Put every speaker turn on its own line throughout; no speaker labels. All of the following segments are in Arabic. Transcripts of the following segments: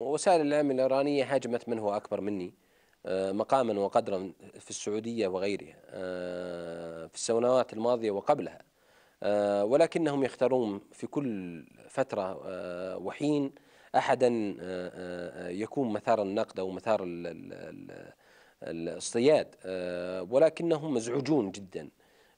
وسائل الاعلام الايرانيه هاجمت من هو اكبر مني آه، مقاما وقدرا في السعوديه وغيرها آه، في السنوات الماضيه وقبلها آه، ولكنهم يختارون في كل فتره وحين احدا يكون مثار النقد او مثار الاصطياد ولكنهم مزعوجون جدا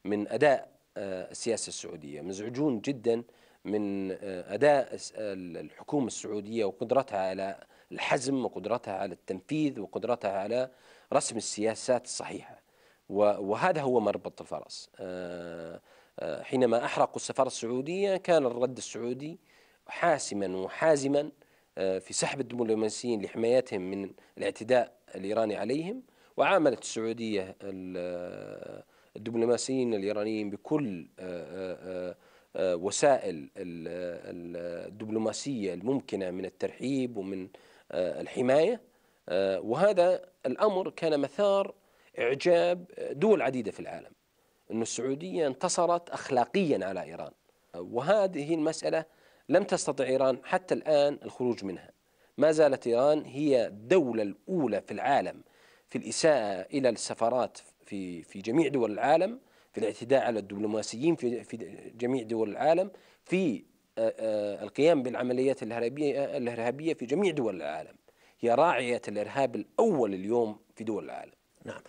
من اداء السياسه السعوديه مزعوجون جدا من آه، اداء الحكومه السعوديه وقدرتها على الحزم وقدرتها على التنفيذ وقدرتها على رسم السياسات الصحيحه وهذا هو مربط الفرس آه، آه، حينما احرقوا السفاره السعوديه كان الرد السعودي حاسما وحازما في سحب الدبلوماسيين لحمايتهم من الاعتداء الايراني عليهم وعاملت السعوديه الدبلوماسيين الايرانيين بكل آه، وسائل الدبلوماسية الممكنة من الترحيب ومن آه، الحماية آه، وهذا الأمر كان مثار إعجاب دول عديدة في العالم أن السعودية انتصرت أخلاقيا على إيران وهذه المسألة لم تستطع إيران حتى الآن الخروج منها ما زالت إيران هي الدولة الأولى في العالم في الإساءة إلى السفارات في في جميع دول العالم في الاعتداء على الدبلوماسيين في في جميع دول العالم في آه، آه، القيام بالعمليات الارهابيه الارهابيه في جميع دول العالم هي راعيه الارهاب الاول اليوم في دول العالم نعم